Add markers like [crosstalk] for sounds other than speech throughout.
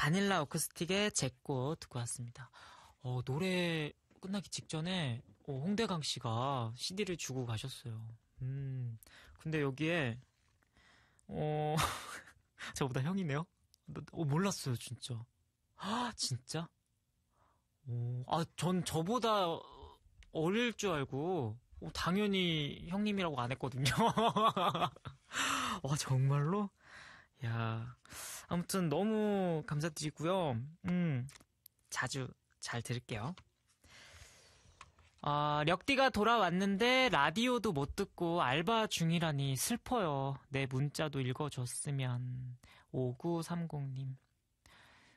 바닐라 어쿠스틱의 제꼬 듣고 왔습니다. 어, 노래 끝나기 직전에 어, 홍대강 씨가 CD를 주고 가셨어요. 음, 근데 여기에 어 [laughs] 저보다 형이네요. 어, 몰랐어요 진짜. 아 진짜? 오, 어, 아, 전 저보다 어릴 줄 알고 어, 당연히 형님이라고 안 했거든요. [laughs] 와 정말로? 야. 아무튼 너무 감사드리고요. 음, 자주 잘 들을게요. 아, 력디가 돌아왔는데 라디오도 못 듣고 알바 중이라니 슬퍼요. 내 문자도 읽어줬으면. 5930님.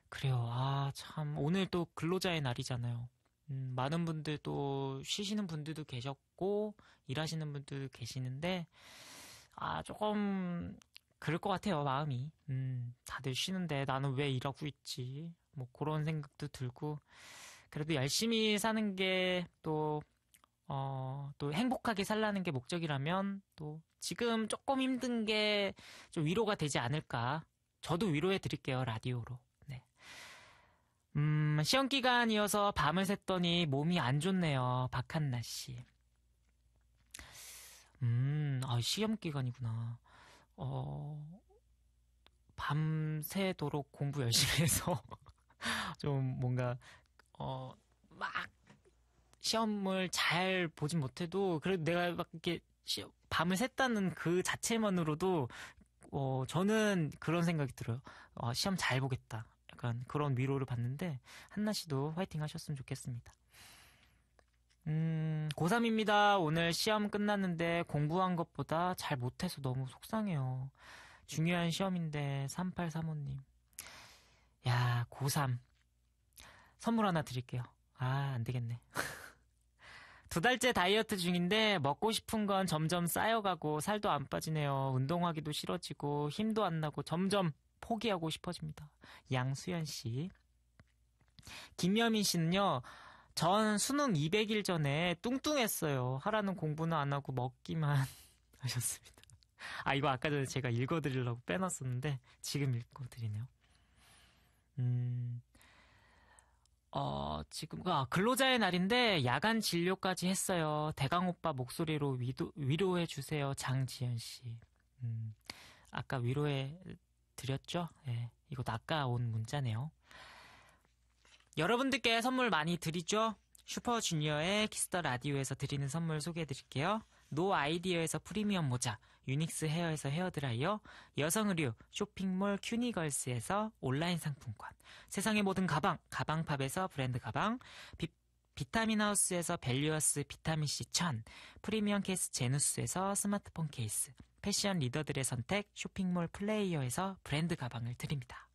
그래요. 아, 참. 오늘 또 근로자의 날이잖아요. 음, 많은 분들 또 쉬시는 분들도 계셨고, 일하시는 분들도 계시는데, 아, 조금 그럴 것 같아요, 마음이. 음, 다들 쉬는데 나는 왜 일하고 있지? 뭐 그런 생각도 들고, 그래도 열심히 사는 게 또, 어, 또 행복하게 살라는 게 목적이라면 또 지금 조금 힘든 게 좀 위로가 되지 않을까. 저도 위로해 드릴게요, 라디오로. 네. 음, 시험 기간이어서 밤을 샜더니 몸이 안 좋네요, 박한나 씨. 음, 아, 시험 기간이구나. 어, 밤새도록 공부 열심히 해서 [laughs] 좀 뭔가 어, 막 시험을 잘 보진 못해도 그래도 내가 막 이렇게 시험, 밤을 샜다는 그 자체만으로도 어, 저는 그런 생각이 들어요. 어, 시험 잘 보겠다. 약간 그런 위로를 받는데 한나 씨도 화이팅 하셨으면 좋겠습니다. 고3입니다. 오늘 시험 끝났는데 공부한 것보다 잘 못해서 너무 속상해요. 중요한 시험인데, 3835님. 야, 고3. 선물 하나 드릴게요. 아, 안 되겠네. [laughs] 두 달째 다이어트 중인데 먹고 싶은 건 점점 쌓여가고 살도 안 빠지네요. 운동하기도 싫어지고 힘도 안 나고 점점 포기하고 싶어집니다. 양수연 씨. 김여민 씨는요, 전 수능 200일 전에 뚱뚱했어요. 하라는 공부는 안 하고 먹기만 [laughs] 하셨습니다. 아, 이거 아까 전에 제가 읽어드리려고 빼놨었는데, 지금 읽어드리네요. 음, 어, 지금, 아, 근로자의 날인데, 야간 진료까지 했어요. 대강 오빠 목소리로 위도, 위로해주세요. 장지현씨. 음, 아까 위로해 드렸죠? 예. 네, 이거 아까 온 문자네요. 여러분들께 선물 많이 드리죠? 슈퍼주니어의 키스터 라디오에서 드리는 선물 소개해 드릴게요. 노 아이디어에서 프리미엄 모자, 유닉스 헤어에서 헤어드라이어, 여성 의류, 쇼핑몰 큐니걸스에서 온라인 상품권, 세상의 모든 가방, 가방팝에서 브랜드 가방, 비, 비타민 하우스에서 밸류어스 비타민C 천, 프리미엄 케이스 제누스에서 스마트폰 케이스, 패션 리더들의 선택 쇼핑몰 플레이어에서 브랜드 가방을 드립니다.